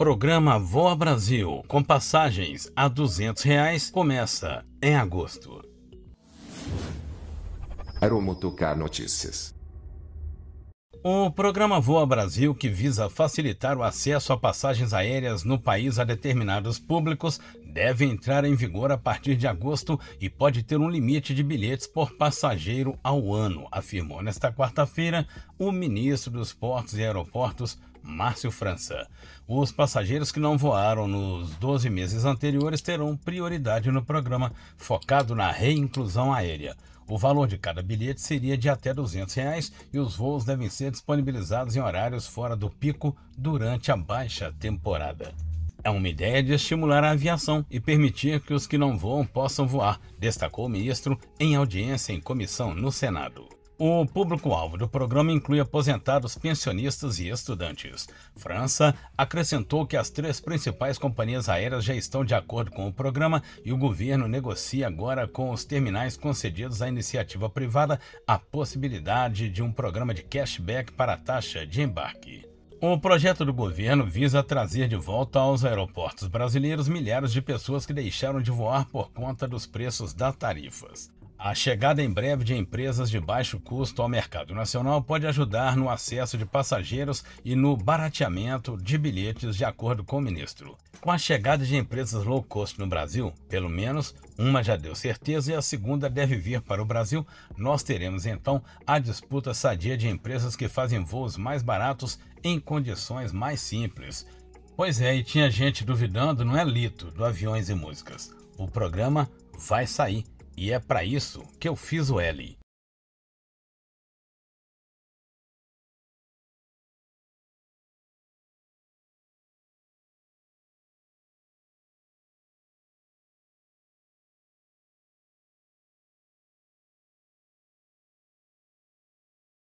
Programa Voa Brasil, com passagens a R$ reais, começa em agosto. Aeromotocar Notícias. O programa Voa Brasil, que visa facilitar o acesso a passagens aéreas no país a determinados públicos, deve entrar em vigor a partir de agosto e pode ter um limite de bilhetes por passageiro ao ano, afirmou nesta quarta-feira o ministro dos Portos e Aeroportos, Márcio França. Os passageiros que não voaram nos 12 meses anteriores terão prioridade no programa focado na reinclusão aérea. O valor de cada bilhete seria de até R$ 200 reais, e os voos devem ser disponibilizados em horários fora do pico durante a baixa temporada. É uma ideia de estimular a aviação e permitir que os que não voam possam voar, destacou o ministro em audiência em comissão no Senado. O público-alvo do programa inclui aposentados, pensionistas e estudantes. França acrescentou que as três principais companhias aéreas já estão de acordo com o programa e o governo negocia agora com os terminais concedidos à iniciativa privada a possibilidade de um programa de cashback para a taxa de embarque. O projeto do governo visa trazer de volta aos aeroportos brasileiros milhares de pessoas que deixaram de voar por conta dos preços das tarifas. A chegada em breve de empresas de baixo custo ao mercado nacional pode ajudar no acesso de passageiros e no barateamento de bilhetes, de acordo com o ministro. Com a chegada de empresas low cost no Brasil, pelo menos uma já deu certeza e a segunda deve vir para o Brasil, nós teremos então a disputa sadia de empresas que fazem voos mais baratos em condições mais simples. Pois é, e tinha gente duvidando, não é Lito, do Aviões e Músicas. O programa vai sair e é para isso que eu fiz o L.